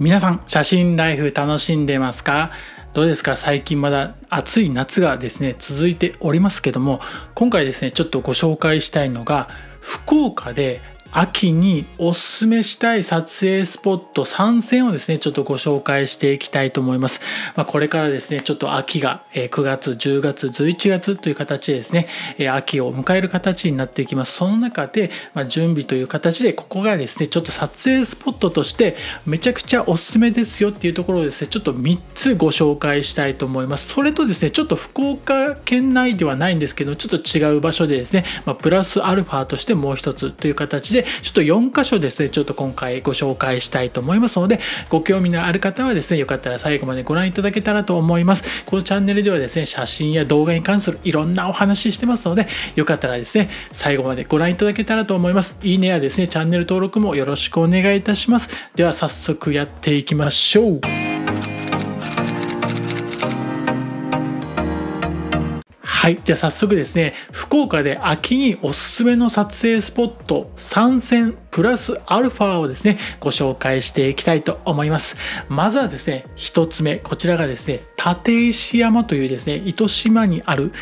皆さん写真ライフ楽しんでますかどうですか最近まだ暑い夏がですね続いておりますけども今回ですねちょっとご紹介したいのが福岡で秋におすすめしたい撮影スポット3選をですね、ちょっとご紹介していきたいと思います。まあ、これからですね、ちょっと秋が9月、10月、11月という形でですね、秋を迎える形になっていきます。その中で、ま準備という形で、ここがですね、ちょっと撮影スポットとしてめちゃくちゃおすすめですよっていうところをですね、ちょっと3つご紹介したいと思います。それとですね、ちょっと福岡県内ではないんですけど、ちょっと違う場所でですね、まあ、プラスアルファとしてもう一つという形で、で、ちょっと4箇所ですね、ちょっと今回ご紹介したいと思いますので、ご興味のある方はですね、よかったら最後までご覧いただけたらと思います。このチャンネルではですね、写真や動画に関するいろんなお話してますので、よかったらですね、最後までご覧いただけたらと思います。いいねやですね、チャンネル登録もよろしくお願いいたします。では早速やっていきましょう。はいじゃあ早速ですね福岡で秋におすすめの撮影スポット参戦プラスアルファをですね、ご紹介していきたいと思います。まずはですね、1つ目、こちらがですね、立石山というですね、糸島にある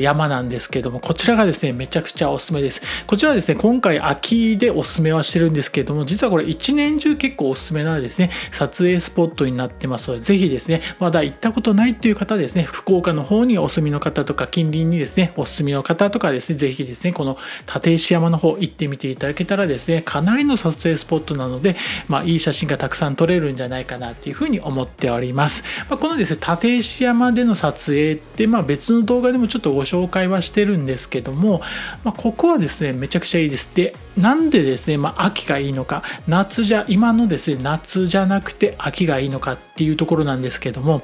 山なんですけども、こちらがですね、めちゃくちゃおすすめです。こちらはですね、今回秋でおすすめはしてるんですけども、実はこれ一年中結構おすすめなですね、撮影スポットになってますので、ぜひですね、まだ行ったことないという方ですね、福岡の方にお住みの方とか、近隣にですね、お住みの方とかですね、ぜひですね、この立石山の方行ってみていただけたらですね、かなりの撮影スポットなので、まあ、いい写真がたくさん撮れるんじゃないかなっていうふうに思っております。まあ、このですね、立石山での撮影って、まあ、別の動画でもちょっとご紹介はしてるんですけども、まあ、ここはですね、めちゃくちゃいいです。で、なんでですね、まあ、秋がいいのか、夏じゃ、今のですね、夏じゃなくて秋がいいのかっていうところなんですけども、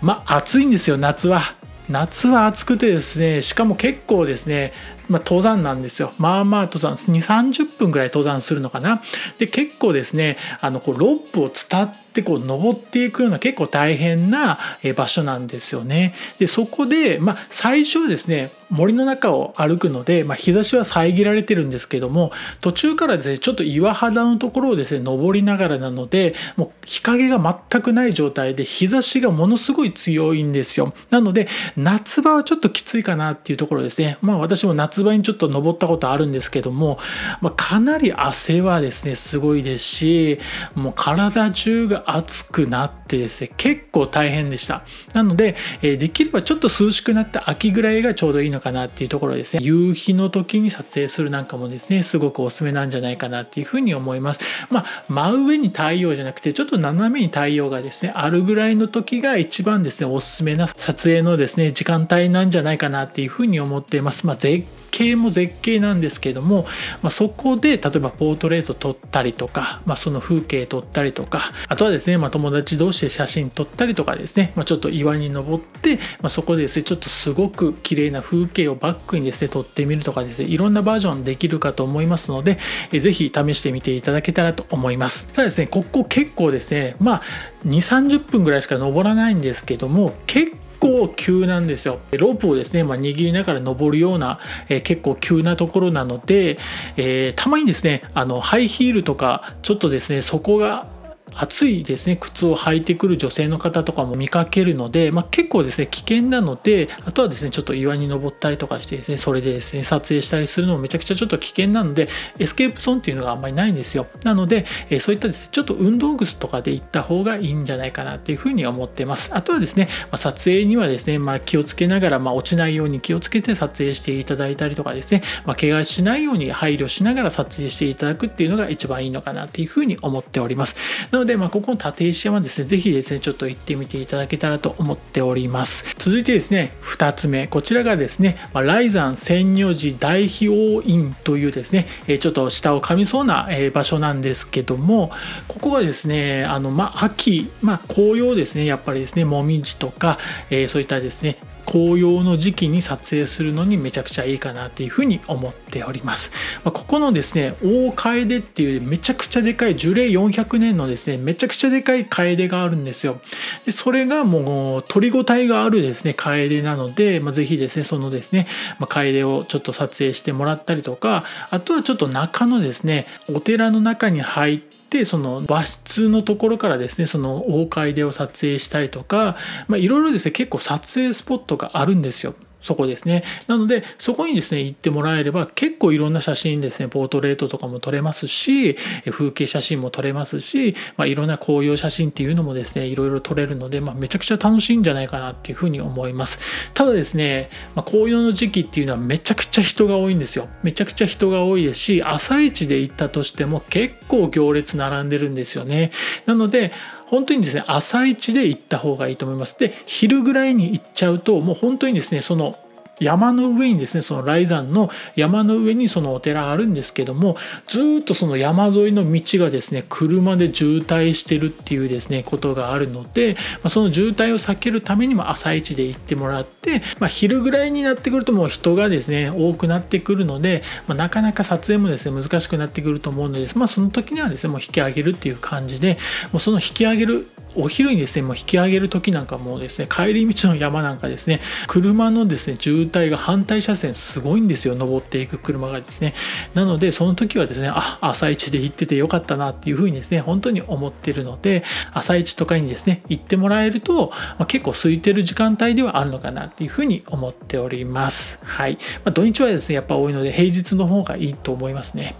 まあ、暑いんですよ、夏は。夏は暑くてですねしかも結構ですね、まあ、登山なんですよまあまあ登山2 3 0分ぐらい登山するのかなで結構ですねあのこうロップを伝ってこう登っていくような結構大変な場所なんですよねでそこで、まあ、最初はですね森の中を歩くので、まあ、日差しは遮られてるんですけども途中からですねちょっと岩肌のところをですね登りながらなのでもう日陰が全くない状態で日差しがものすごい強いんですよなので夏場はちょっときついかなっていうところですねまあ私も夏場にちょっと登ったことあるんですけども、まあ、かなり汗はですねすごいですしもう体中が熱くなってですね結構大変でしたなので、えできればちょっと涼しくなった秋ぐらいがちょうどいいのかかなっていうところですね夕日の時に撮影するなんかもですねすごくおすすめなんじゃないかなっていうふうに思いますまあ真上に太陽じゃなくてちょっと斜めに太陽がですねあるぐらいの時が一番ですねおすすめな撮影のですね時間帯なんじゃないかなっていうふうに思っていますまあ絶景も絶景なんですけども、まあ、そこで例えばポートレート撮ったりとか、まあ、その風景撮ったりとかあとはですね、まあ、友達同士で写真撮ったりとかですね、まあ、ちょっと岩に登って、まあ、そこでですねちょっとすごく綺麗な風景をバックにですね撮ってみるとかですねいろんなバージョンできるかと思いますので是非試してみていただけたらと思いますただですねここ結構ですねまあ2 3 0分ぐらいしか登らないんですけども結構構急なんですよロープをですね、まあ、握りながら登るような、えー、結構急なところなので、えー、たまにですねあのハイヒールとかちょっとですね底が暑いですね靴を履いてくる女性の方とかも見かけるので、まあ、結構ですね危険なのであとはですねちょっと岩に登ったりとかしてですねそれでですね撮影したりするのもめちゃくちゃちょっと危険なのでエスケープゾーンっていうのがあんまりないんですよなので、えそういったですねちょっと運動靴とかで行った方がいいんじゃないかなっていうふうに思ってますあとはですね、まあ、撮影にはですね、まあ、気をつけながら、ま落ちないように気をつけて撮影していただいたりとかですね、まあ、怪我しないように配慮しながら撮影していただくっていうのが一番いいのかなっていうふうに思っておりますなのので、まあ、ここの立石山ですね、ぜひですね、ちょっと行ってみていただけたらと思っております。続いてですね、2つ目、こちらがですね、まあ、雷山千如寺大秘王院というですね、えちょっと下を噛みそうな、え場所なんですけども、ここはですね、あの、まあ、秋、まあ、紅葉ですね、やっぱりですね、もみじとか、えー、そういったですね、紅葉の時期に撮影するのにめちゃくちゃいいかなっていうふうに思っております。まあ、ここのですね、大楓っていうめちゃくちゃでかい樹齢400年のですね、ねめちゃくちゃでかいカエデがあるんですよでそれがもう取りごたえがあるですねカエデなので、まあ、是非ですねそのですね、まあ、カエデをちょっと撮影してもらったりとかあとはちょっと中のですねお寺の中に入ってその和室のところからですねその大楓を撮影したりとかいろいろですね結構撮影スポットがあるんですよ。そこですね。なので、そこにですね、行ってもらえれば、結構いろんな写真ですね、ポートレートとかも撮れますし、風景写真も撮れますし、まあ、いろんな紅葉写真っていうのもですね、いろいろ撮れるので、まあ、めちゃくちゃ楽しいんじゃないかなっていうふうに思います。ただですね、まあ、紅葉の時期っていうのはめちゃくちゃ人が多いんですよ。めちゃくちゃ人が多いですし、朝一で行ったとしても結構行列並んでるんですよね。なので、本当にですね朝一で行った方がいいと思いますで昼ぐらいに行っちゃうともう本当にですねその山の上にですねその雷山の山の上にそのお寺あるんですけどもずっとその山沿いの道がですね車で渋滞してるっていうですねことがあるので、まその渋滞を避けるためにも朝一で行ってもらって、まあ、昼ぐらいになってくるともう人がですね多くなってくるので、まあ、なかなか撮影もですね難しくなってくると思うので、まあ、その時にはですねもう引き上げるっていう感じでもうその引き上げるお昼にですね、もう引き上げる時なんかもうですね、帰り道の山なんかですね、車のですね、渋滞が反対車線すごいんですよ、登っていく車がですね。なので、その時はですね、あ、朝一で行っててよかったなっていうふうにですね、本当に思ってるので、朝一とかにですね、行ってもらえると、まあ、結構空いてる時間帯ではあるのかなっていうふうに思っております。はい。まあ、土日はですね、やっぱ多いので、平日の方がいいと思いますね。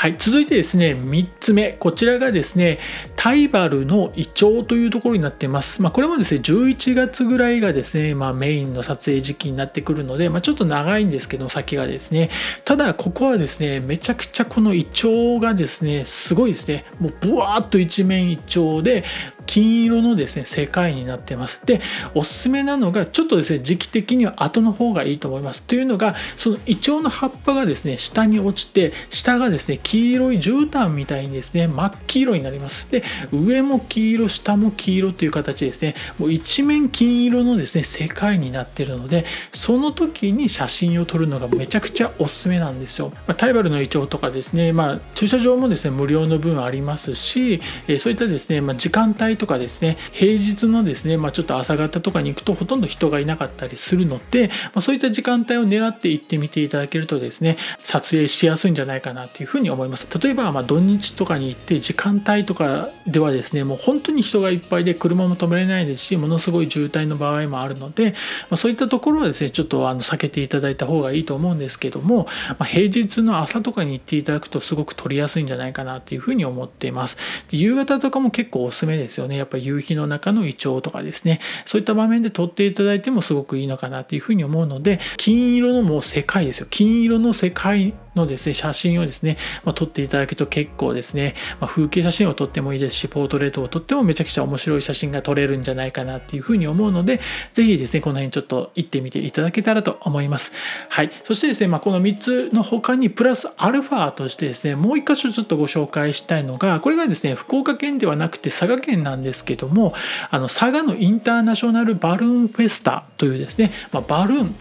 はい、続いてですね、3つ目、こちらがですね、タイバルの胃腸というところになってます。まあ、これもですね、11月ぐらいがですね、まあ、メインの撮影時期になってくるので、まあ、ちょっと長いんですけど、先がですね。ただ、ここはですね、めちゃくちゃこの胃腸がですね、すごいですね、もうブワーっと一面胃腸で、金色のですね世界になってますでおすすめなのがちょっとですね時期的には後の方がいいと思いますというのがそのイチョウの葉っぱがですね下に落ちて下がですね黄色い絨毯みたいにですね真っ黄色になりますで上も黄色下も黄色という形ですねもう一面金色のですね世界になってるのでその時に写真を撮るのがめちゃくちゃおすすめなんですよ、まあ、タイバルのイチョウとかですねまあ駐車場もですね無料の分ありますし、えそういったですね、まあ、時間帯とかですね平日のですね、まあ、ちょっと朝方とかに行くとほとんど人がいなかったりするので、まあ、そういった時間帯を狙って行ってみていただけるとですね撮影しやすいんじゃないかなっていうふうに思います例えばま土日とかに行って時間帯とかではですねもう本当に人がいっぱいで車も止めれないですしものすごい渋滞の場合もあるので、まあ、そういったところはですねちょっとあの避けていただいた方がいいと思うんですけども、ま平日の朝とかに行っていただくとすごく撮りやすいんじゃないかなっていうふうに思っていますで夕方とかも結構おすすめですよねやっぱ夕日の中のイチョウとかですねそういった場面で撮っていただいてもすごくいいのかなというふうに思うので金色のもう世界ですよ金色の世界のですね写真をですね、まあ、撮っていただくと結構ですね、まあ、風景写真を撮ってもいいですしポートレートを撮ってもめちゃくちゃ面白い写真が撮れるんじゃないかなっていうふうに思うので是非ですねこの辺ちょっと行ってみていただけたらと思いますはいそしてですね、まあ、この3つの他にプラスアルファとしてですねもう1箇所ちょっとご紹介したいのがこれがですね福岡県ではなくて佐賀県なんんですけどもあの佐賀のインターナショナルバルーンフェスタというですね、まあ、バルーン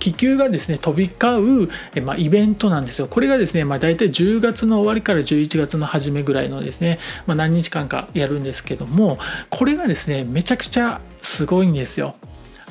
気球がですね飛び交う、まあ、イベントなんですよ。これがですね、まあ、大体10月の終わりから11月の初めぐらいのですね、まあ、何日間かやるんですけどもこれがですねめちゃくちゃすごいんですよ。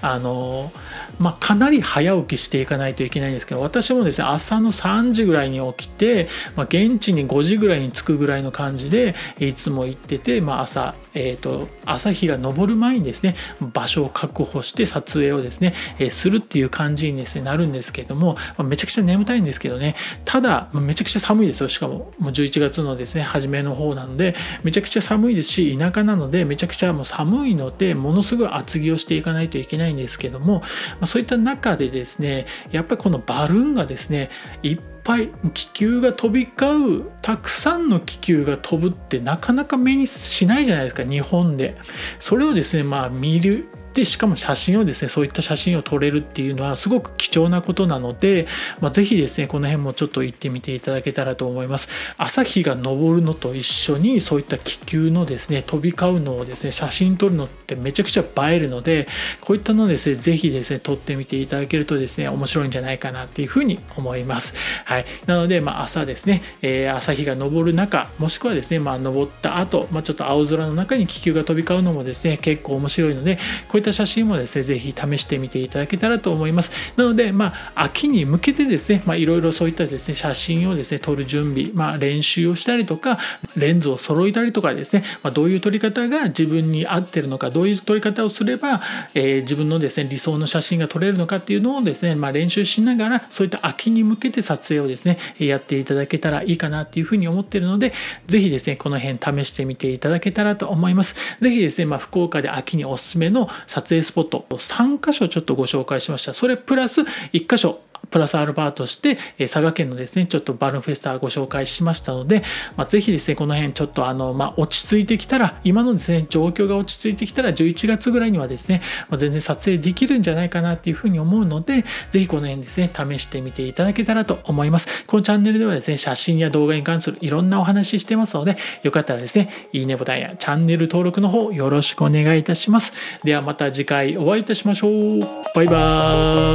あの、まあ、かなり早起きしていかないといけないんですけど私もですね朝の3時ぐらいに起きて、まあ、現地に5時ぐらいに着くぐらいの感じでいつも行ってて、まあ、朝、えーと、朝日が昇る前にですね場所を確保して撮影をですね、えするっていう感じにです、ね、なるんですけども、まめちゃくちゃ眠たいんですけどねただ、まめちゃくちゃ寒いですよしかももう11月のですね初めの方なのでめちゃくちゃ寒いですし田舎なのでめちゃくちゃもう寒いのでものすごい厚着をしていかないといけないないんですけども、まそういった中でですねやっぱりこのバルーンがですねいっぱい気球が飛び交うたくさんの気球が飛ぶってなかなか目にしないじゃないですか日本で。それをですねまあ見るでしかも写真をですねそういった写真を撮れるっていうのはすごく貴重なことなので、まあ、ぜひですねこの辺もちょっと行ってみていただけたらと思います朝日が昇るのと一緒にそういった気球のですね飛び交うのをですね写真撮るのってめちゃくちゃ映えるのでこういったのをですねぜひですね撮ってみていただけるとですね面白いんじゃないかなっていうふうに思いますはいなのでまあ朝ですね、えー、朝日が昇る中もしくはですねまあ昇った後、まあ、ちょっと青空の中に気球が飛び交うのもですね結構面白いのでこういった写真もですね是非試してみていただけたらと思いますなのでまあ秋に向けてですねいろいろそういったですね写真をですね撮る準備、まあ、練習をしたりとかレンズを揃えたりとかですね、まあ、どういう撮り方が自分に合ってるのかどういう撮り方をすれば、えー、自分のですね理想の写真が撮れるのかっていうのをですね、まあ、練習しながらそういった秋に向けて撮影をですねやっていただけたらいいかなっていうふうに思ってるので是非ですねこの辺試してみていただけたらと思います是非ですね、まあ、福岡で秋におすすめの撮影スポット3箇所ちょっとご紹介しましたそれプラス1箇所プラスアルファとして、え佐賀県のですね、ちょっとバルーンフェスタご紹介しましたので、まあ、ぜひですね、この辺ちょっとあの、まあ、落ち着いてきたら、今のですね、状況が落ち着いてきたら、11月ぐらいにはですね、まあ、全然撮影できるんじゃないかなっていうふうに思うので、ぜひこの辺ですね、試してみていただけたらと思います。このチャンネルではですね、写真や動画に関するいろんなお話してますので、よかったらですね、いいねボタンやチャンネル登録の方よろしくお願いいたします。ではまた次回お会いいたしましょう。バイバ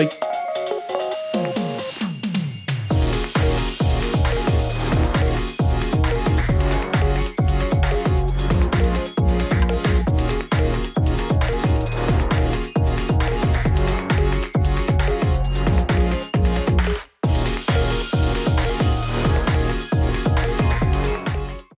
ーイ。